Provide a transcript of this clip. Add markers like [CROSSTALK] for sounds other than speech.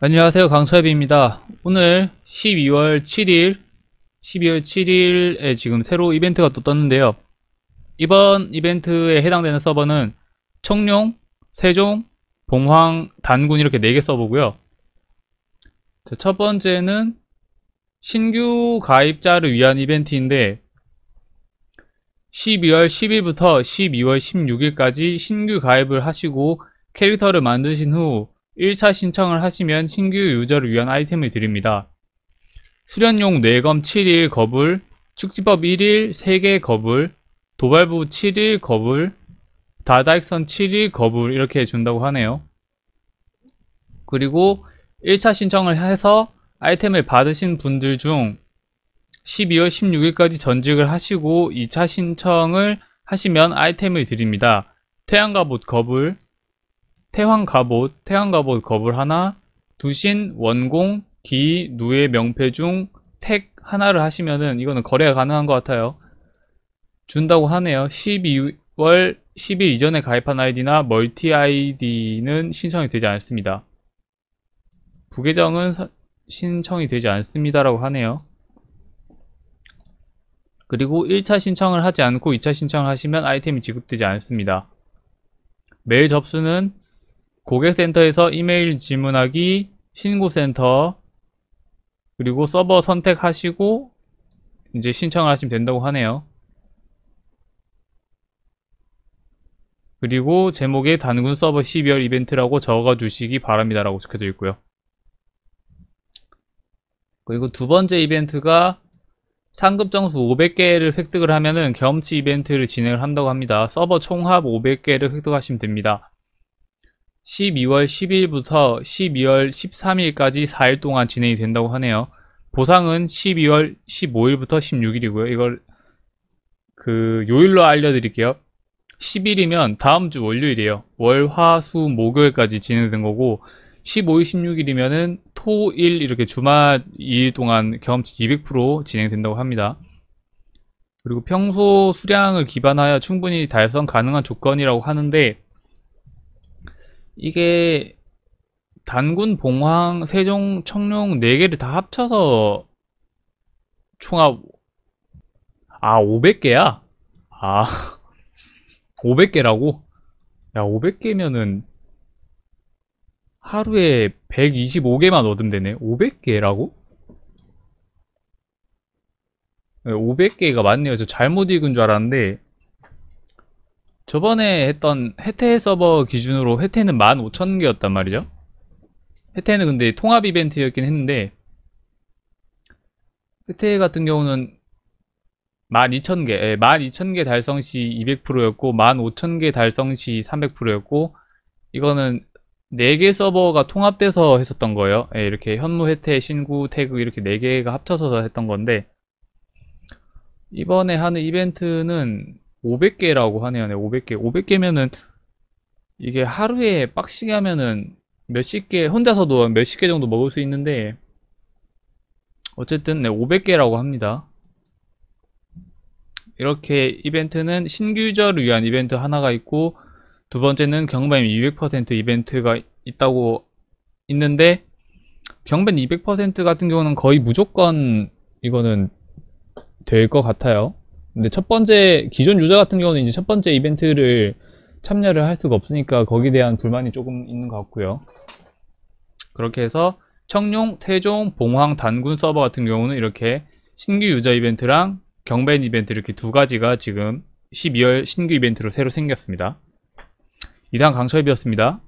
안녕하세요 강수협입니다 오늘 12월 7일 12월 7일에 지금 새로 이벤트가 또 떴는데요 이번 이벤트에 해당되는 서버는 청룡, 세종, 봉황, 단군 이렇게 4개 서버고요 첫 번째는 신규 가입자를 위한 이벤트인데 12월 10일부터 12월 16일까지 신규 가입을 하시고 캐릭터를 만드신 후 1차 신청을 하시면 신규 유저를 위한 아이템을 드립니다. 수련용 뇌검 7일 거불, 축지법 1일 3개 거불, 도발부 7일 거불, 다다익선 7일 거불 이렇게 준다고 하네요. 그리고 1차 신청을 해서 아이템을 받으신 분들 중 12월 16일까지 전직을 하시고 2차 신청을 하시면 아이템을 드립니다. 태양갑봇 거불, 태황 갑옷, 태양 갑옷 겁을 하나, 두신, 원공, 기, 누의 명패 중 택 하나를 하시면은 이거는 거래가 가능한 것 같아요. 준다고 하네요. 12월 10일 이전에 가입한 아이디나 멀티 아이디는 신청이 되지 않습니다. 부계정은 서, 신청이 되지 않습니다라고 하네요. 그리고 1차 신청을 하지 않고 2차 신청을 하시면 아이템이 지급되지 않습니다. 메일 접수는 고객센터에서 이메일 지문하기, 신고센터, 그리고 서버 선택하시고 이제 신청을 하시면 된다고 하네요. 그리고 제목에 단군 서버 12월 이벤트라고 적어주시기 바랍니다 라고 적혀져 있고요. 그리고 두 번째 이벤트가 상급 점수 500개를 획득을 하면은 경험치 이벤트를 진행을 한다고 합니다. 서버 총합 500개를 획득하시면 됩니다. 12월 10일부터 12월 13일까지 4일 동안 진행이 된다고 하네요. 보상은 12월 15일부터 16일이고요. 이걸 그 요일로 알려드릴게요. 10일이면 다음 주 월요일이에요. 월, 화, 수, 목요일까지 진행된 거고 15일, 16일이면은 토, 일 이렇게 주말 2일 동안 경험치 200% 진행된다고 합니다. 그리고 평소 수량을 기반하여 충분히 달성 가능한 조건이라고 하는데 이게 단군, 봉황, 세종, 청룡 네개를다 합쳐서 총합 아 500개야? 아 500개라고? [LAUGHS] 야 500개면은 하루에 125개만 얻으면 되네 500개라고? 500개가 맞네요 저 잘못 읽은 줄 알았는데 저번에 했던 해태 서버 기준으로 해태는 15,000개였단 말이죠. 해태는 근데 통합 이벤트였긴 했는데 해태 같은 경우는 12,000개, 12,000개 예, 달성 시 200%였고 15,000개 달성 시 300%였고 이거는 4개 서버가 통합돼서 했었던 거예요. 예, 이렇게 현무, 혜태, 신구, 태그 이렇게 4개가 합쳐서 했던 건데 이번에 하는 이벤트는 500개라고 하네요. 네, 500개. 500개면은 이게 하루에 빡시게 하면은 몇십 개, 혼자서도 몇십 개 정도 먹을 수 있는데 어쨌든 네, 500개라고 합니다. 이렇게 이벤트는 신규 유저를 위한 이벤트 하나가 있고 두 번째는 경배임 200% 이벤트가 있다고 있는데 경벤 200% 같은 경우는 거의 무조건 이거는 될 것 같아요. 근데 첫 번째 기존 유저 같은 경우는 이제 첫 번째 이벤트를 참여를 할 수가 없으니까 거기에 대한 불만이 조금 있는 것 같고요. 그렇게 해서 청룡, 태종, 봉황, 단군 서버 같은 경우는 이렇게 신규 유저 이벤트랑 경배인 이벤트 이렇게 두 가지가 지금 12월 신규 이벤트로 새로 생겼습니다. 이상 강철비였습니다.